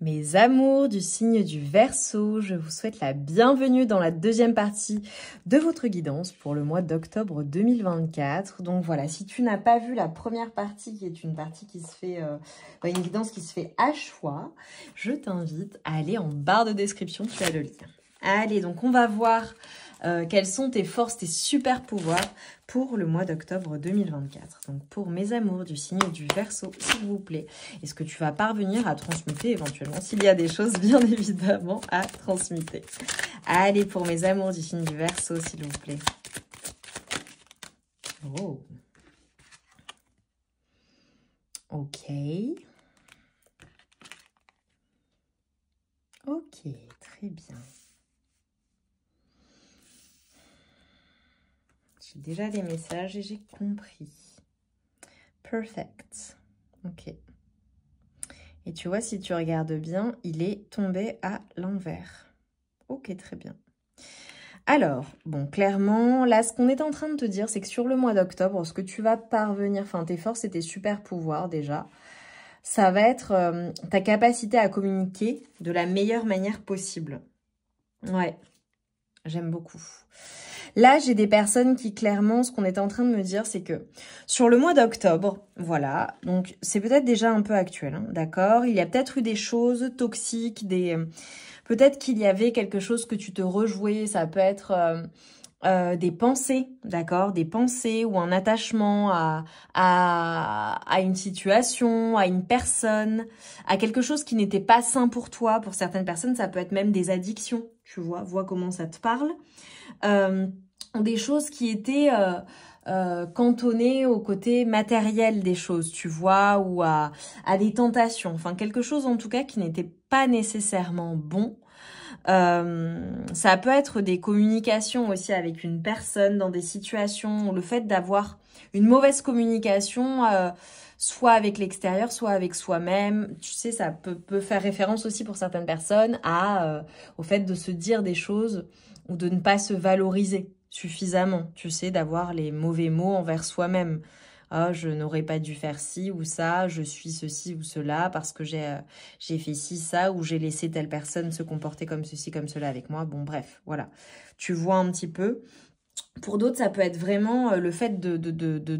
Mes amours du signe du Verseau, je vous souhaite la bienvenue dans la deuxième partie de votre guidance pour le mois d'octobre 2024. Donc voilà, si tu n'as pas vu la première partie, qui est une partie qui se fait, euh, bah, une guidance qui se fait à choix, je t'invite à aller en barre de description, tu as le lien. Allez, donc on va voir euh, quelles sont tes forces, tes super pouvoirs pour le mois d'octobre 2024. Donc pour mes amours du signe du verso, s'il vous plaît, est-ce que tu vas parvenir à transmuter éventuellement s'il y a des choses bien évidemment à transmuter Allez, pour mes amours du signe du verso, s'il vous plaît. Oh. Ok. Ok, très bien. J'ai déjà des messages et j'ai compris. Perfect. Ok. Et tu vois, si tu regardes bien, il est tombé à l'envers. Ok, très bien. Alors, bon, clairement, là, ce qu'on est en train de te dire, c'est que sur le mois d'octobre, ce que tu vas parvenir, enfin, tes forces et tes super pouvoirs déjà, ça va être euh, ta capacité à communiquer de la meilleure manière possible. Ouais, j'aime beaucoup. Là, j'ai des personnes qui clairement, ce qu'on est en train de me dire, c'est que sur le mois d'octobre, voilà, donc c'est peut-être déjà un peu actuel, hein, d'accord Il y a peut-être eu des choses toxiques, des euh, peut-être qu'il y avait quelque chose que tu te rejouais, ça peut être... Euh, euh, des pensées, d'accord Des pensées ou un attachement à, à, une situation, à une personne, à quelque chose qui n'était pas sain pour toi. Pour certaines personnes, ça peut être même des addictions, tu vois, vois comment ça te parle. Euh, des choses qui étaient euh, euh, cantonnées au côté matériel des choses, tu vois, ou à, à des tentations. Enfin, quelque chose en tout cas qui n'était pas nécessairement bon. ça peut être des communications aussi avec une personne dans des situations, le fait d'avoir une mauvaise communication soit avec l'extérieur, soit avec soi-même. Tu sais, ça peut, faire référence aussi pour certaines personnes à, euh, au fait de se dire des choses ou de ne pas se valoriser suffisamment. Tu sais, d'avoir les mauvais mots envers soi-même. Ah, je n'aurais pas dû faire ci ou ça, je suis ceci ou cela parce que j'ai euh, fait ci, ça, ou j'ai laissé telle personne se comporter comme ceci, comme cela avec moi. Bon, bref, voilà. Tu vois un petit peu. Pour d'autres, ça peut être vraiment euh, le fait de, de, de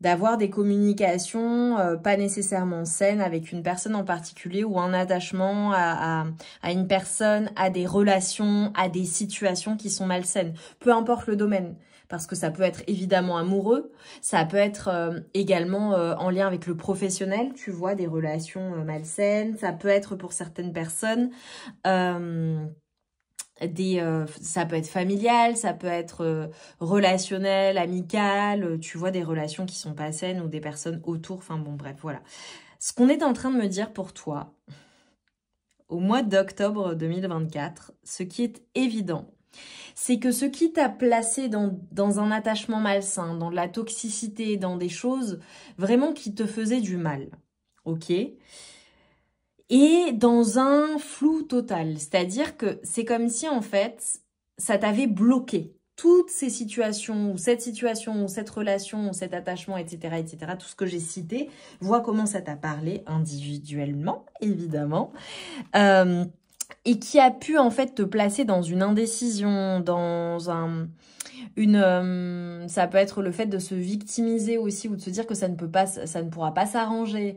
d'avoir des communications euh, pas nécessairement saines avec une personne en particulier ou un attachement à, à, une personne, à des relations, à des situations qui sont malsaines, peu importe le domaine. Parce que ça peut être évidemment amoureux, ça peut être euh, également euh, en lien avec le professionnel, tu vois, des relations malsaines, ça peut être pour certaines personnes des euh, ça peut être familial, ça peut être euh, relationnel, amical, euh, tu vois des relations qui sont pas saines ou des personnes autour, enfin bon bref, voilà. Ce qu'on est en train de me dire pour toi au mois d'octobre 2024, ce qui est évident, c'est que ce qui t'a placé dans, dans un attachement malsain, dans de la toxicité, dans des choses vraiment qui te faisaient du mal, ok et dans un flou total. C'est-à-dire que c'est comme si en fait, ça t'avait bloqué. Toutes ces situations, ou cette situation, ou cette relation, ou cet attachement, etc., etc., tout ce que j'ai cité, vois comment ça t'a parlé individuellement, évidemment. Euh, et qui a pu en fait te placer dans une indécision, dans un une euh, ça peut être le fait de se victimiser aussi ou de se dire que ça ne peut pas ça ne pourra pas s'arranger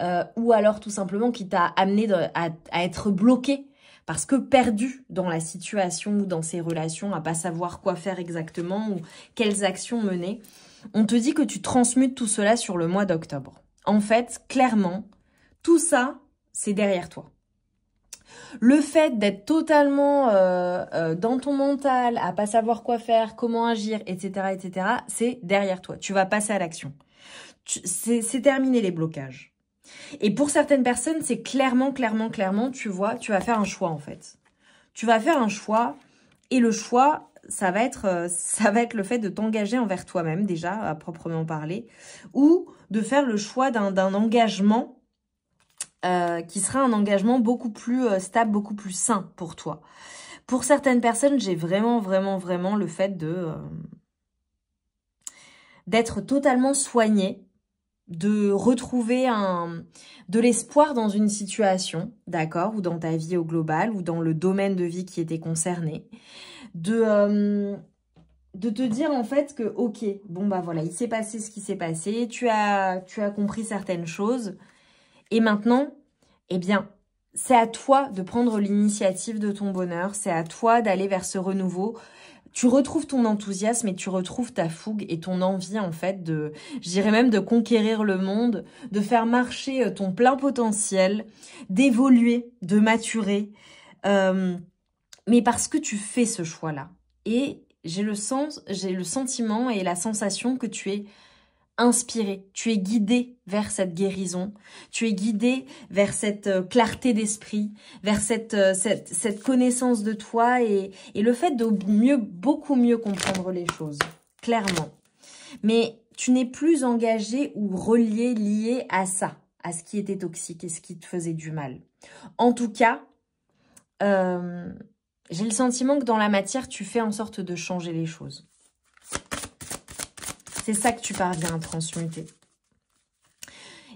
euh, ou alors tout simplement qui t'a amené à, à, être bloqué parce que perdu dans la situation ou dans ses relations à pas savoir quoi faire exactement ou quelles actions mener on te dit que tu transmutes tout cela sur le mois d'octobre en fait clairement tout ça c'est derrière toi le fait d'être totalement euh, euh, dans ton mental, à pas savoir quoi faire, comment agir, etc., etc., c'est derrière toi. Tu vas passer à l'action. C'est terminé les blocages. Et pour certaines personnes, c'est clairement, clairement, clairement, tu vois, tu vas faire un choix en fait. Tu vas faire un choix et le choix, ça va être, euh, ça va être le fait de t'engager envers toi-même déjà, à proprement parler, ou de faire le choix d'un engagement euh, qui sera un engagement beaucoup plus euh, stable, beaucoup plus sain pour toi. Pour certaines personnes, j'ai vraiment, vraiment, vraiment le fait de euh, d'être totalement soignée, de retrouver un de l'espoir dans une situation, d'accord, ou dans ta vie au global, ou dans le domaine de vie qui était concerné, de de te dire en fait que ok, bon bah voilà, il s'est passé ce qui s'est passé, tu as tu as compris certaines choses, et maintenant, eh bien, c'est à toi de prendre l'initiative de ton bonheur, c'est à toi d'aller vers ce renouveau. Tu retrouves ton enthousiasme et tu retrouves ta fougue et ton envie en fait de, je même de conquérir le monde, de faire marcher euh, ton plein potentiel, d'évoluer, de maturer. Euh, mais parce que tu fais ce choix-là. Et j'ai le sens, j'ai le sentiment et la sensation que tu es inspiré, tu es guidé vers cette guérison, tu es guidé vers cette euh, clarté d'esprit, vers euh, cette, cette, connaissance de toi et, le fait de mieux, beaucoup mieux comprendre les choses, clairement. Mais tu n'es plus engagé ou relié, lié à ça, à ce qui était toxique et ce qui te faisait du mal. En tout cas, euh, j'ai le sentiment que dans la matière, tu fais en sorte de changer les choses. C'est ça que tu parviens à transmuter.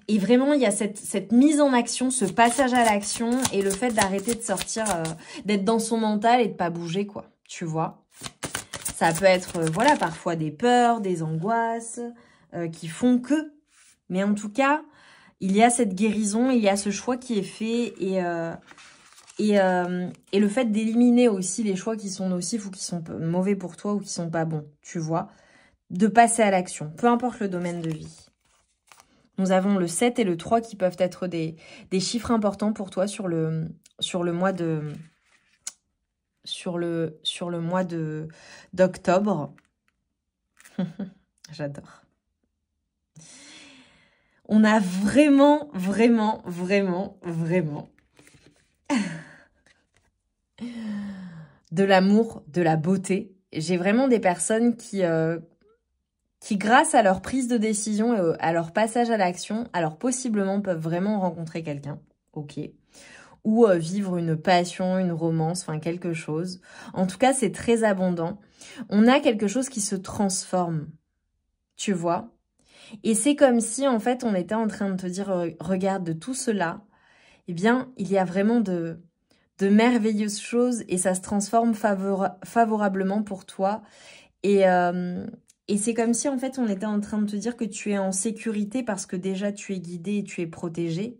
Et vraiment, il y a cette, mise en action, ce passage à l'action et le fait d'arrêter de sortir, euh, d'être dans son mental et de pas bouger, quoi. Tu vois Ça peut être, euh, voilà, parfois des peurs, des angoisses euh, qui font que. Mais en tout cas, il y a cette guérison, il y a ce choix qui est fait et... et, le fait d'éliminer aussi les choix qui sont nocifs ou qui sont mauvais pour toi ou qui sont pas bons, tu vois de passer à l'action, peu importe le domaine de vie. Nous avons le 7 et le 3 qui peuvent être des, chiffres importants pour toi sur le, sur le mois de sur le sur le mois de d'octobre. J'adore. On a vraiment vraiment vraiment vraiment de l'amour, de la beauté. J'ai vraiment des personnes qui euh, qui, grâce à leur prise de décision et à leur passage à l'action, alors possiblement peuvent vraiment rencontrer quelqu'un, ok, ou euh, vivre une passion, une romance, enfin quelque chose. En tout cas, c'est très abondant. On a quelque chose qui se transforme, tu vois. Et c'est comme si, en fait, on était en train de te dire, regarde, de tout cela, eh bien, il y a vraiment de, de merveilleuses choses et ça se transforme favorablement pour toi. Et, euh, et c'est comme si en fait on était en train de te dire que tu es en sécurité parce que déjà tu es guidé et tu es protégé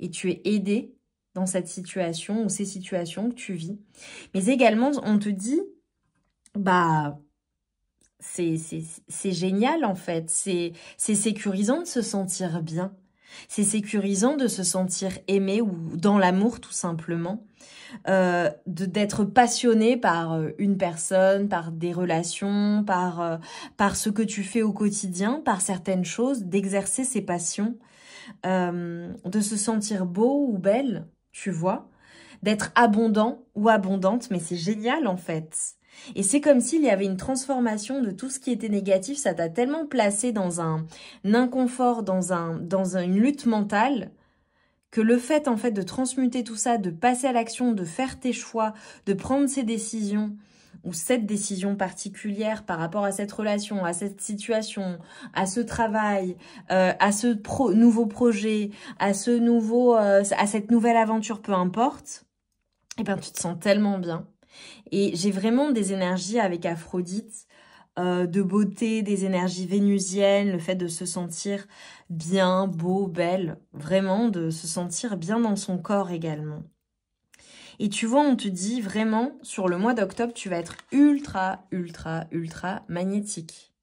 et tu es aidé dans cette situation ou ces situations que tu vis. Mais également on te dit bah c'est génial en fait, c'est sécurisant de se sentir bien. C'est sécurisant de se sentir aimé ou dans l'amour tout simplement, euh, d'être passionné par euh, une personne, par des relations, par, euh, par ce que tu fais au quotidien, par certaines choses, d'exercer ses passions, euh, de se sentir beau ou belle, tu vois, d'être abondant ou abondante, mais c'est génial en fait. Et c'est comme s'il y avait une transformation de tout ce qui était négatif. Ça t'a tellement placé dans un inconfort, dans, un, dans une lutte mentale, que le fait en fait de transmuter tout ça, de passer à l'action, de faire tes choix, de prendre ces décisions, ou cette décision particulière par rapport à cette relation, à cette situation, à ce travail, euh, à ce nouveau projet, à ce nouveau, euh, à cette nouvelle aventure, peu importe, eh bien, tu te sens tellement bien et j'ai vraiment des énergies avec Aphrodite, euh, de beauté, des énergies vénusiennes, le fait de se sentir bien, beau, belle, vraiment de se sentir bien dans son corps également. Et tu vois, on te dit vraiment, sur le mois d'octobre, tu vas être ultra, ultra, ultra magnétique.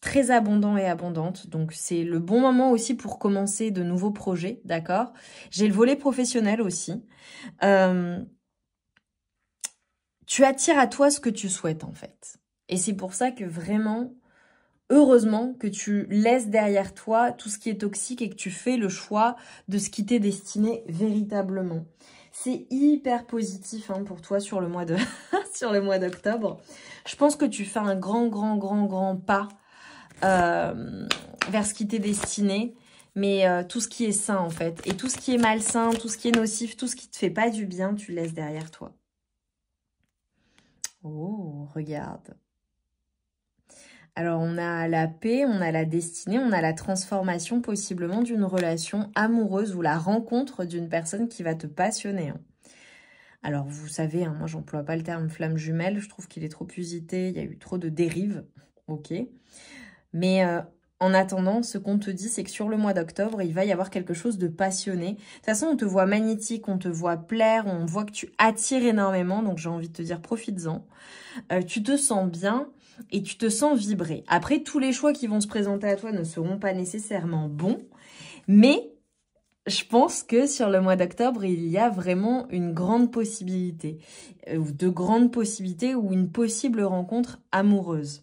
Très abondant et abondante. Donc, c'est le bon moment aussi pour commencer de nouveaux projets, d'accord J'ai le volet professionnel aussi. Euh, tu attires à toi ce que tu souhaites en fait. Et c'est pour ça que vraiment, heureusement que tu laisses derrière toi tout ce qui est toxique et que tu fais le choix de ce qui t'est destiné véritablement. C'est hyper positif hein, pour toi sur le mois de sur le mois d'octobre. Je pense que tu fais un grand, grand, grand, grand pas euh, vers ce qui t'est destiné. Mais euh, tout ce qui est sain, en fait, et tout ce qui est malsain, tout ce qui est nocif, tout ce qui ne te fait pas du bien, tu laisses derrière toi. Oh, regarde. Alors on a la paix, on a la destinée, on a la transformation possiblement d'une relation amoureuse ou la rencontre d'une personne qui va te passionner. Hein. Alors vous savez, moi, hein, moi j'emploie pas le terme flamme jumelle, je trouve qu'il est trop usité, il y a eu trop de dérives, ok. Mais euh, en attendant, ce qu'on te dit, c'est que sur le mois d'octobre, il va y avoir quelque chose de passionné. De toute façon, on te voit magnétique, on te voit plaire, on voit que tu attires énormément, donc j'ai envie de te dire, profites-en. Euh, tu te sens bien et tu te sens vibrer. Après, tous les choix qui vont se présenter à toi ne seront pas nécessairement bons, mais je pense que sur le mois d'octobre, il y a vraiment une grande possibilité, euh, ou de grandes possibilités, ou une possible rencontre amoureuse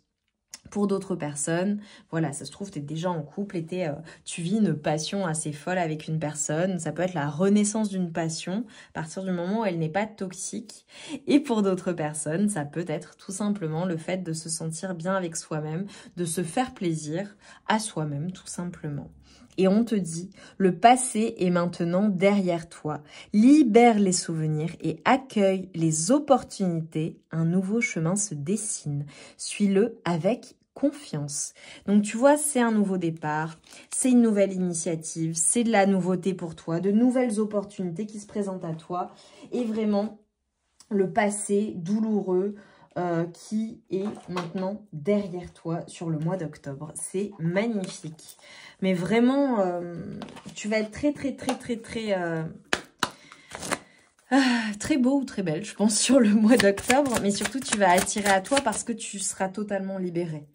pour d'autres personnes. Voilà, ça se trouve, tu es déjà en couple et euh, tu vis une passion assez folle avec une personne. Ça peut être la renaissance d'une passion à partir du moment où elle n'est pas toxique. Et pour d'autres personnes, ça peut être tout simplement le fait de se sentir bien avec soi-même, de se faire plaisir à soi-même tout simplement et on te dit le passé est maintenant derrière toi. Libère les souvenirs et accueille les opportunités. Un nouveau chemin se dessine. Suis-le avec confiance. Donc tu vois, c'est un nouveau départ, c'est une nouvelle initiative, c'est de la nouveauté pour toi, de nouvelles opportunités qui se présentent à toi et vraiment le passé douloureux euh, qui est maintenant derrière toi sur le mois d'octobre. C'est magnifique. Mais vraiment, euh, tu vas être très très très très très... Euh, ah, très beau ou très belle, je pense, sur le mois d'octobre. Mais surtout, tu vas attirer à toi parce que tu seras totalement libérée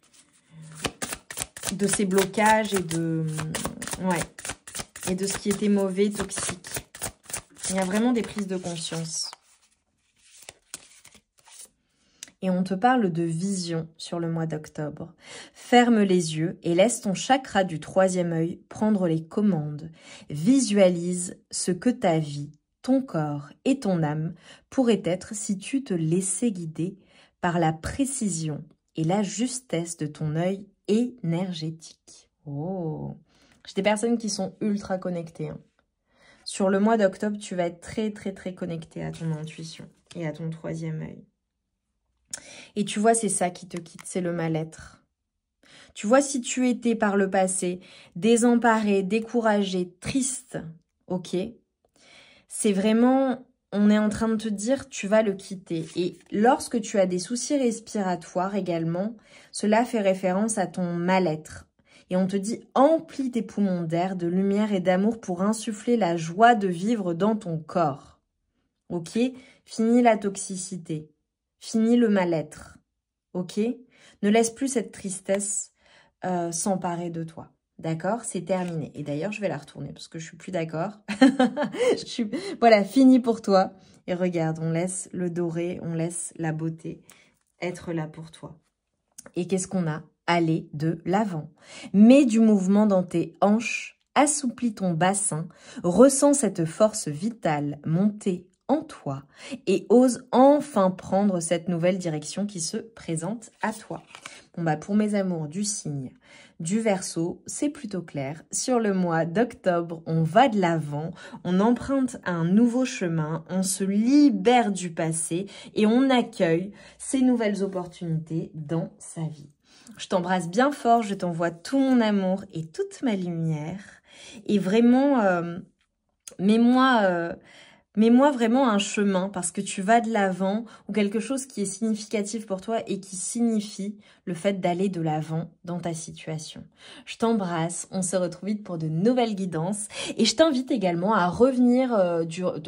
de ces blocages et de, ouais, et de ce qui était mauvais, toxique. Il y a vraiment des prises de conscience. Et on te parle de vision sur le mois d'octobre. Ferme les yeux et laisse ton chakra du troisième œil prendre les commandes. Visualise ce que ta vie, ton corps et ton âme pourraient être si tu te laissais guider par la précision et la justesse de ton œil énergétique. Oh J'ai des personnes qui sont ultra connectées. Hein. Sur le mois d'octobre, tu vas être très, très, très connecté à ton intuition et à ton troisième œil. Et tu vois, c'est ça qui te quitte, c'est le mal-être. Tu vois, si tu étais par le passé désemparé, découragé, triste, ok, c'est vraiment on est en train de te dire tu vas le quitter. Et lorsque tu as des soucis respiratoires également, cela fait référence à ton mal-être. Et on te dit emplis tes poumons d'air, de lumière et d'amour pour insuffler la joie de vivre dans ton corps. Ok Fini la toxicité. Fini le mal-être. Ok Ne laisse plus cette tristesse euh, s'emparer de toi. D'accord C'est terminé. Et d'ailleurs, je vais la retourner parce que je suis plus d'accord. Voilà, fini pour toi. Et regarde, on laisse le doré, on laisse la beauté être là pour toi. Et qu'est-ce qu'on a Aller de l'avant. Mets du mouvement dans tes hanches, assouplis ton bassin, ressens cette force vitale monter en toi et ose enfin prendre cette nouvelle direction qui se présente à toi. Bon bah pour mes amours du signe du verso, c'est plutôt clair. Sur le mois d'octobre, on va de l'avant, on emprunte un nouveau chemin, on se libère du passé et on accueille ces nouvelles opportunités dans sa vie. Je t'embrasse bien fort, je t'envoie tout mon amour et toute ma lumière. Et vraiment, euh, mais moi euh, Mets-moi vraiment un chemin parce que tu vas de l'avant ou quelque chose qui est significatif pour toi et qui signifie le fait d'aller de l'avant dans ta situation. Je t'embrasse, on se retrouve vite pour de nouvelles guidances et je t'invite également à revenir euh,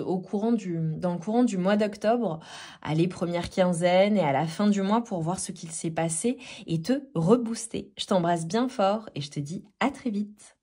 au courant du, dans le courant du mois d'octobre à les premières quinzaines et à la fin du mois pour voir ce qu'il s'est passé et te rebooster. Je t'embrasse bien fort et je te dis à très vite.